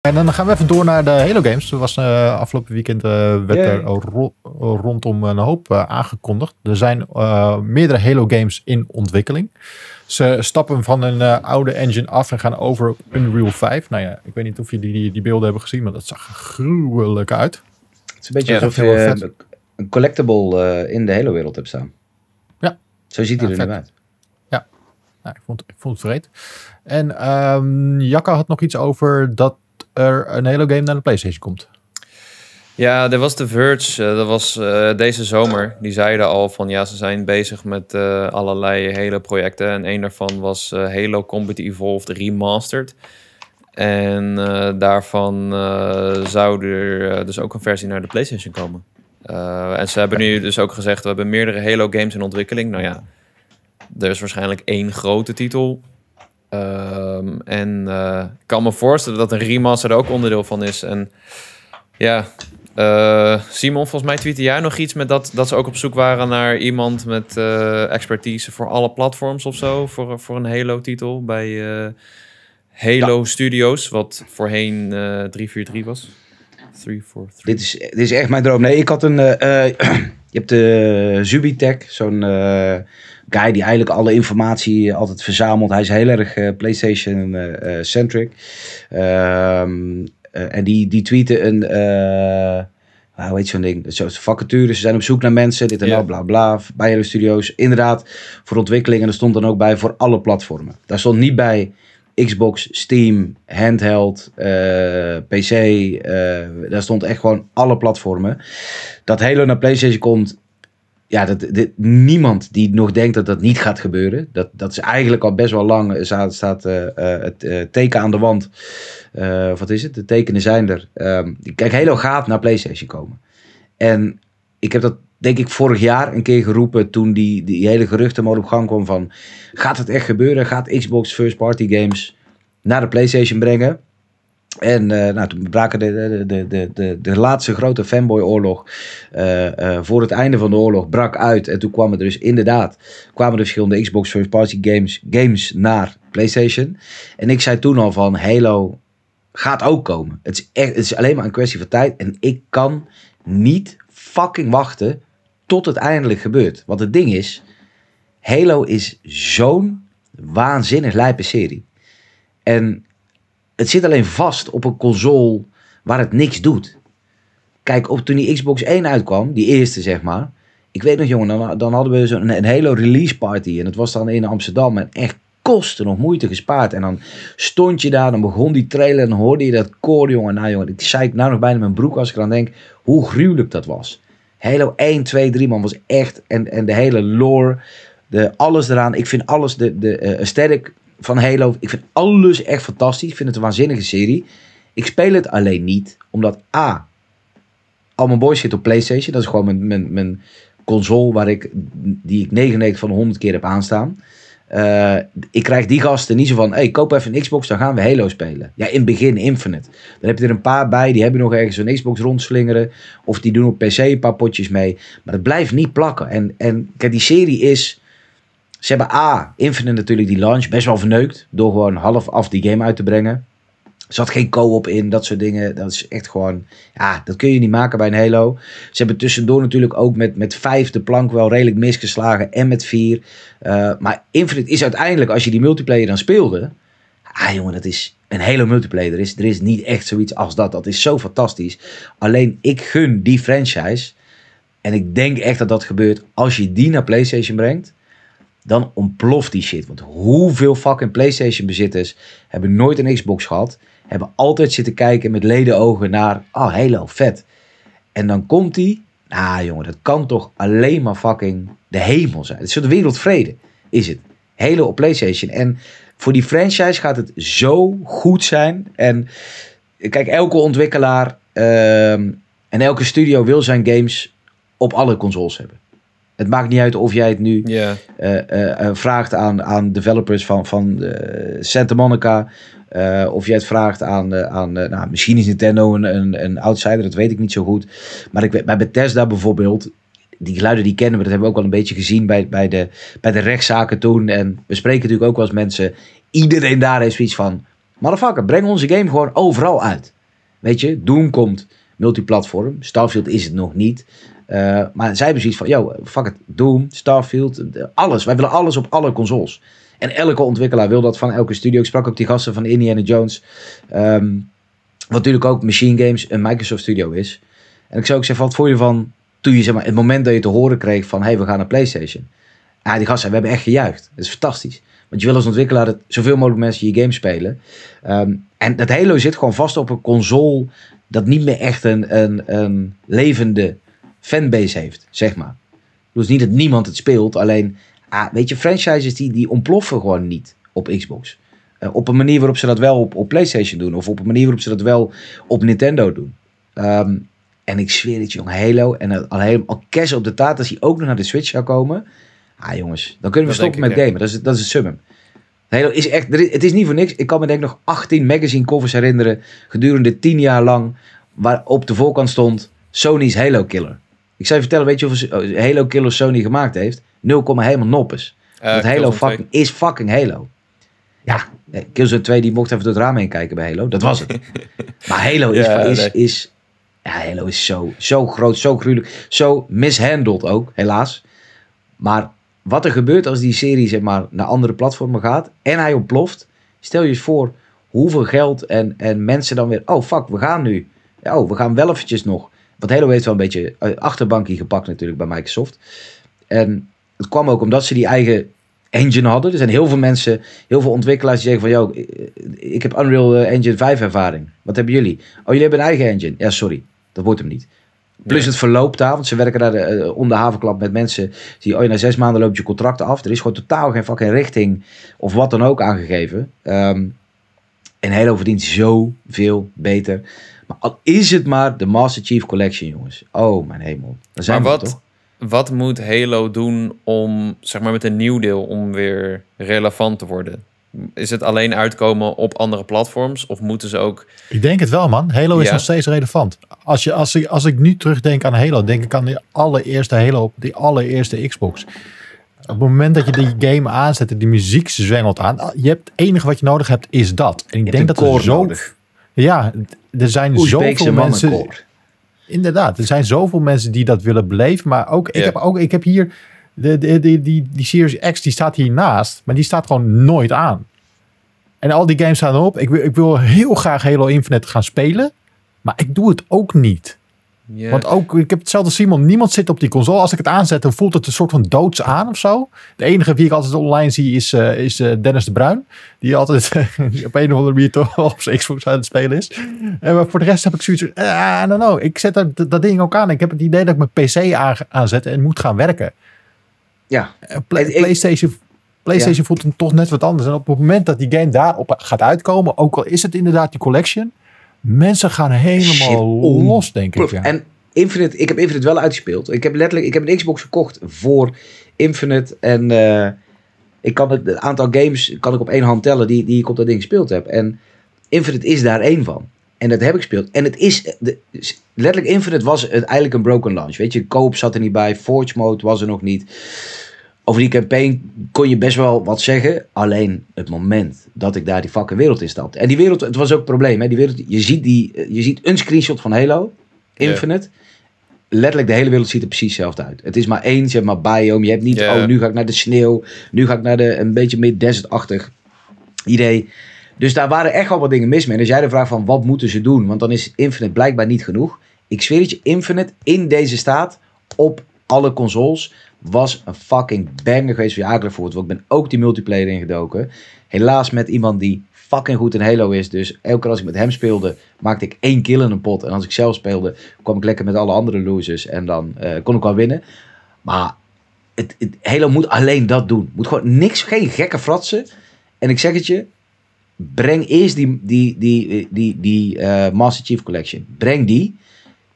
En dan gaan we even door naar de Halo Games. Er was eh, afgelopen weekend eh, werd er rondom een hoop eh, aangekondigd. Er zijn meerdere Halo Games in ontwikkeling. Ze stappen van een oude engine af en gaan over op Unreal 5. Nou ja, ik weet niet of jullie die, die beelden hebben gezien, maar dat zag gruwelijk uit. Het is een beetje ja, alsof je een collectible in de hele wereld hebt staan. Ja. Zo ziet hij er nu uit. Ja, nou, ik, vond, ik vond het vreed. En um, had nog iets over dat er een Halo game naar de PlayStation komt. Ja, dat was The Verge, eh, dat was eh, deze zomer. Die zeiden al van ja, ze zijn bezig met eh, allerlei hele projecten. En een daarvan was Halo Combat Evolved Remastered. En daarvan zou er dus ook een versie naar de PlayStation komen. en ze hebben nu dus ook gezegd: we hebben meerdere Halo games in ontwikkeling. Nou ja, er is waarschijnlijk één grote titel Ehm, en eh, ik kan me voorstellen dat een remaster er ook onderdeel van is. En ja, eh, Simon, volgens mij tweette jij nog iets met dat, dat ze ook op zoek waren naar iemand met eh, expertise voor alle platforms of zo. Voor, voor een Halo-titel bij Halo Studios, wat voorheen 343 was. 343. Dit is, dit is echt mijn droom. Nee, ik had een. je hebt de Zubitech, zo'n guy die eigenlijk alle informatie altijd verzamelt. Hij is heel erg eh, PlayStation-centric. Eh, eh, ehm, en die, die tweeten een ah, hoe heet zo'n ding? Zo'n vacatures, ze zijn op zoek naar mensen, dit en dat, bla bla. Bij Studios, inderdaad, voor ontwikkeling. En er stond dan ook bij voor alle platformen. Daar stond niet bij Xbox, Steam, handheld, PC. daar stond echt gewoon alle platformen. Dat hele naar PlayStation komt, ja, dat, dit, niemand die nog denkt dat dat niet gaat gebeuren. Dat, dat is eigenlijk al best wel lang. Eh, staat, staat eh, eh, het teken aan de wand. wat is het? De tekenen zijn er. Ehm, kijk, Halo gaat naar PlayStation komen. En ik heb dat denk ik vorig jaar een keer geroepen toen die, die hele geruchten op gang kwam van... Gaat het echt gebeuren? Gaat Xbox first party games naar de PlayStation brengen? En eh, nou, toen braken de, de, de, de, de laatste grote fanboy-oorlog eh, eh, voor het einde van de oorlog brak uit. En toen kwamen er dus inderdaad kwamen de verschillende Xbox First Party games, games naar PlayStation. En ik zei toen al van Halo gaat ook komen. Het is, echt, het is alleen maar een kwestie van tijd. En ik kan niet fucking wachten tot het eindelijk gebeurt. Want het ding is, Halo is zo'n waanzinnig lijpe serie. En het zit alleen vast op een console waar het niks doet. Kijk, op, toen die Xbox 1 uitkwam, die eerste zeg maar. Ik weet nog jongen, dan, hadden we zo'n een, hele release party. En dat was dan in Amsterdam. En echt kosten nog moeite gespaard. En dan stond je daar, dan begon die trailer en dan hoorde je dat koor, jongen. Nou jongen, ik zei nou nog bijna mijn broek als ik eraan denk hoe gruwelijk dat was. Halo 1, 2, 3 man was echt, en, en de hele lore, de, alles eraan. Ik vind alles, de, de uh, van Halo. Ik vind alles echt fantastisch. Ik vind het een waanzinnige serie. Ik speel het alleen niet, omdat A. Al mijn boys zitten op PlayStation. Dat is gewoon mijn, mijn, mijn console waar ik, die ik 99 van de 100 keer heb aanstaan. Eh, ik krijg die gasten niet zo van: hey, koop even een Xbox, dan gaan we Halo spelen. Ja, in het begin Infinite. Dan heb je er een paar bij, die hebben nog ergens een Xbox rondslingeren. Of die doen op PC een paar potjes mee. Maar dat blijft niet plakken. En, en kijk, die serie is ze hebben A, Infinite natuurlijk die launch best wel verneukt. Door gewoon half af die game uit te brengen. Er zat geen co-op in, dat soort dingen. Dat is echt gewoon, ja, dat kun je niet maken bij een Halo. Ze hebben tussendoor natuurlijk ook met, met vijf de plank wel redelijk misgeslagen. En met vier. Eh, maar Infinite is uiteindelijk, als je die multiplayer dan speelde. Ah jongen, dat is een hele multiplayer. Er is, er is niet echt zoiets als dat. Dat is zo fantastisch. Alleen ik gun die franchise. En ik denk echt dat dat gebeurt als je die naar PlayStation brengt dan ontploft die shit. Want hoeveel fucking PlayStation bezitters hebben nooit een Xbox gehad, hebben altijd zitten kijken met leden ogen naar, oh Halo, vet. En dan komt die, nou jongen, dat kan toch alleen maar fucking de hemel zijn. Het is de wereldvrede, is het. Hele op PlayStation. En voor die franchise gaat het zo goed zijn. En kijk, elke ontwikkelaar ehm, en elke studio wil zijn games op alle consoles hebben. Het maakt niet uit of jij het nu eh, eh, eh, vraagt aan, aan developers van, van Santa Monica. of jij het vraagt aan, aan nou, misschien is Nintendo een, een, een, outsider, dat weet ik niet zo goed. Maar ik, bij Bethesda bijvoorbeeld, die geluiden die kennen we, dat hebben we ook wel een beetje gezien bij, bij, de, bij de rechtszaken toen. En we spreken natuurlijk ook wel eens mensen. Iedereen daar heeft zoiets van, motherfucker, breng onze game gewoon overal uit. Weet je, Doom komt multiplatform. Starfield is het nog niet. Eh, maar zij hebben zoiets van, yo, fuck it, Doom, Starfield, eh, alles. Wij willen alles op alle consoles. En elke ontwikkelaar wil dat van elke studio. Ik sprak ook die gasten van Indiana Jones. Ehm, wat natuurlijk ook Machine Games een Microsoft studio is. En ik zou ook zeggen, wat vond je van toen je, zeg maar, het moment dat je te horen kreeg van, hey, we gaan naar PlayStation. Ja, ah, die gasten, we hebben echt gejuicht. Dat is fantastisch. Want je wil als ontwikkelaar dat zoveel mogelijk mensen je game spelen. Ehm, en dat Halo zit gewoon vast op een console dat niet meer echt een, een, een levende fanbase heeft, zeg maar. Dus niet dat niemand het speelt, alleen, ah, weet je, franchises die, die ontploffen gewoon niet op Xbox. Eh, op een manier waarop ze dat wel op, op PlayStation doen, of op een manier waarop ze dat wel op Nintendo doen. Ehm, en ik zweer het, jongen, Halo en al, helemaal al op de taart, als die ook nog naar de Switch zou komen. Ah, jongens, dan kunnen we stoppen met gamen. Dat is, dat is het summum. Halo is echt, het is niet voor niks. Ik kan me denk ik nog 18 magazine covers herinneren, gedurende 10 jaar lang, waar op de voorkant stond Sony's Halo Killer. Ik zou je vertellen, weet je hoeveel oh, Halo Killer Sony gemaakt heeft? 0, helemaal noppes. Uh, eh, Want Halo fucking, is fucking Halo. Ja, Killzone 2 die mocht even door het raam heen kijken bij Halo. Dat was het. maar Halo is, is, is, ja, Halo is zo, zo groot, zo gruwelijk. Zo mishandeld ook, helaas. Maar wat er gebeurt als die serie zeg maar, naar andere platformen gaat en hij ontploft. Stel je eens voor hoeveel geld en, en mensen dan weer. Oh fuck, we gaan nu. Oh, we gaan wel eventjes nog want Halo heeft wel een beetje eh, achterbankje gepakt natuurlijk bij Microsoft. En het kwam ook omdat ze die eigen engine hadden. Er zijn heel veel mensen, heel veel ontwikkelaars die zeggen van... Yo, eh, eh, ik heb Unreal Engine 5 ervaring. Wat hebben jullie? Oh, jullie hebben een eigen engine. Ja, sorry. Dat wordt hem niet. Plus het verloop daar, want ze werken daar onder havenklap met mensen die, oh na zes maanden loopt je contract af. Er is gewoon totaal geen fucking richting of wat dan ook aangegeven. Ehm, en Halo verdient zoveel beter al is het maar de Master Chief Collection, jongens. Oh, mijn hemel. Daar zijn maar wat, wat moet Halo doen om, zeg maar met een nieuw deel, om weer relevant te worden? Is het alleen uitkomen op andere platforms? Of moeten ze ook. Ik denk het wel, man. Halo is nog steeds relevant. Als, je, als, ik, als ik nu terugdenk aan Halo, denk ik aan de allereerste Halo op die allereerste Xbox. Op het moment dat je die game aanzet en die muziek zwengelt aan, ah, je hebt, het enige wat je nodig hebt is dat. En ik denk dat het zo nodig. Ja, er zijn zoveel mensen. Inderdaad, er zijn zoveel mensen die dat willen beleven. Maar ook, ik, heb, ook, ik heb hier. De, de, de, die, die Series X die staat hiernaast, maar die staat gewoon nooit aan. En al die games staan erop. Ik wil, ik wil heel graag Halo Infinite gaan spelen. Maar ik doe het ook niet. Want ook, ik heb hetzelfde Simon, niemand zit op die console. Als ik het aanzet, dan voelt het een soort van doods aan of zo. De enige wie ik altijd online zie is, eh, is eh, Dennis de Bruin. Die altijd op een of andere manier toch op zijn Xbox aan het spelen is. En, maar voor de rest heb ik zoiets van, ah, I don't know. Ik zet dat, dat ding ook aan. Ik heb het idee dat ik mijn PC aan, aanzet en moet gaan werken. Ja. Eh, PlayStation... PlayStation voelt hem toch net wat anders. En op het moment dat die game daarop gaat uitkomen, ook al is het inderdaad die collection, Mensen gaan helemaal Shit, los, denk ik. Ja. En Infinite, ik heb Infinite wel uitgespeeld. Ik heb letterlijk, ik heb een Xbox gekocht voor Infinite. En eh, ik kan het, aantal games kan ik op één hand tellen die, die ik op dat ding gespeeld heb. En Infinite is daar één van. En dat heb ik gespeeld. En het is, de, letterlijk Infinite was het eigenlijk een broken launch. Weet je, koop zat er niet bij, Forge mode was er nog niet over die campaign kon je best wel wat zeggen. Alleen het moment dat ik daar die fucking wereld in stapte. En die wereld, het was ook een probleem. Hè? Die wereld, je, ziet die, eh, je ziet een screenshot van Halo Infinite. Letterlijk, de hele wereld ziet er precies hetzelfde uit. Het is maar één, zeg maar, biome. Je hebt niet, oh, nu ga ik naar de sneeuw. Nu ga ik naar de, een beetje meer desertachtig idee. Dus daar waren echt al wat dingen mis mee. En als jij de vraag van, wat moeten ze doen? Want dan is Infinite blijkbaar niet genoeg. Ik zweer het je, Infinite in deze staat op alle consoles was een fucking banger geweest voor Jagervoort. Want ik ben ook die multiplayer ingedoken. Helaas met iemand die fucking goed in Halo is. Dus elke keer als ik met hem speelde, maakte ik één kill in een pot. En als ik zelf speelde, kwam ik lekker met alle andere losers. En dan eh, kon ik wel winnen. Maar het, het, Halo moet alleen dat doen. Moet gewoon niks, geen gekke fratsen. En ik zeg het je, breng eerst die, die, die, die, die uh, Master Chief Collection. Breng die,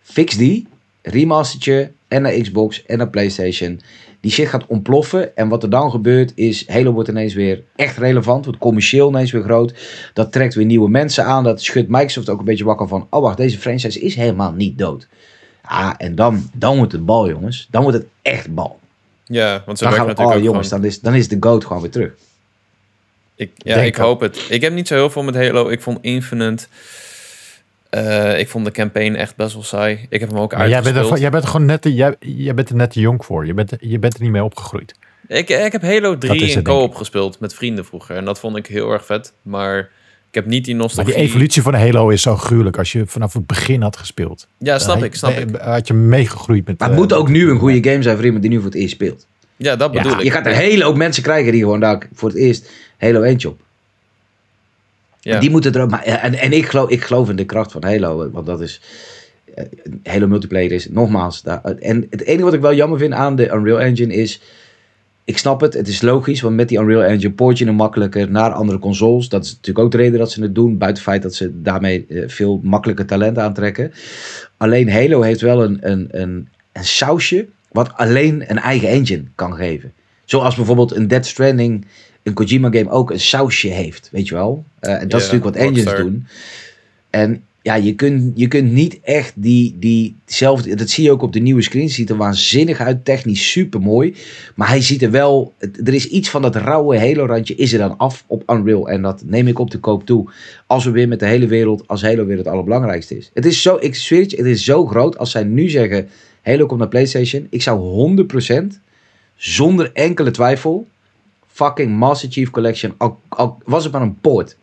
fix die remastertje en naar Xbox en naar PlayStation. Die shit gaat ontploffen. En wat er dan gebeurt is, Halo wordt ineens weer echt relevant. Wordt commercieel ineens weer groot. Dat trekt weer nieuwe mensen aan. Dat schudt Microsoft ook een beetje wakker van. Oh wacht, deze franchise is helemaal niet dood. Ah, en dan, dan wordt het bal, jongens. Dan wordt het echt bal. Ja, want ze dan gaan natuurlijk oh, jongens, dan, is, dan is de GOAT gewoon weer terug. Ik, ja, ik hoop het. Ik heb niet zo heel veel met Halo. Ik vond Infinite... Eh, ik vond de campaign echt best wel saai. Ik heb hem ook maar uitgespeeld. Jij bent, er, bent gewoon net te, jij, jij bent er net te jong voor. Je bent, je bent er niet mee opgegroeid. Ik, eh, ik heb Halo 3 in co-op gespeeld met vrienden vroeger. En dat vond ik heel erg vet. Maar ik heb niet die nostalgie. Maar die evolutie van Halo is zo gruwelijk. Als je vanaf het begin had gespeeld. Ja, snap ik. Snap ik. had je meegegroeid met... Maar eh, het moet ook nu een goede game zijn voor iemand die nu voor het eerst speelt. Ja, dat bedoel ah, ik. Je gaat een hele hoop mensen krijgen die gewoon daar voor het eerst Halo 1 op. Die moeten er ook maar. En, en ik, geloof, ik geloof in de kracht van Halo. Want dat is. Eh, Halo multiplayer is nogmaals. Daar, en het enige wat ik wel jammer vind aan de Unreal Engine is. Ik snap het, het is logisch, want met die Unreal Engine poort je hem makkelijker naar andere consoles. Dat is natuurlijk ook de reden dat ze het doen, buiten het feit dat ze daarmee eh, veel makkelijker talent aantrekken. Alleen Halo heeft wel een, een, een, een sausje wat alleen een eigen engine kan geven. Zoals bijvoorbeeld een Dead Stranding een Kojima-game ook een sausje heeft, weet je wel? Eh, en dat is natuurlijk wat engines doen. En ja, je kunt, je kunt niet echt die, die dat zie je ook op de nieuwe screen, ziet er waanzinnig uit, technisch super mooi. Maar hij ziet er wel, er is iets van dat rauwe Halo-randje is er dan af op Unreal. En dat neem ik op de koop toe. Als we weer met de hele wereld, als Halo weer het allerbelangrijkste is. Het is zo, ik zweer het het is zo groot. Als zij nu zeggen, Halo komt naar PlayStation, ik zou 100% zonder enkele twijfel fucking Master Chief Collection, al, was het maar een poort,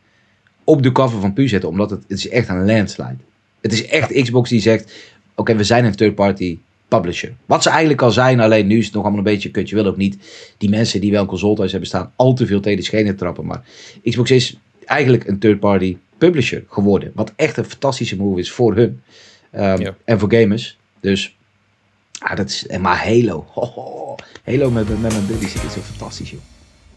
op de cover van Pu zetten. Omdat het, het is echt een landslide. Het is echt Xbox die zegt, oké, we zijn een third-party publisher. Wat ze eigenlijk al zijn, alleen nu is het nog allemaal een beetje kut. Je wil ook niet die mensen die wel een console hebben staan al te veel tegen de schenen trappen. Maar Xbox is eigenlijk een third-party publisher geworden. Wat echt een fantastische move is voor hun ehm, en voor gamers. Dus, ah, dat is, maar Halo. Halo met, met mijn buddy is zo fantastisch, joh.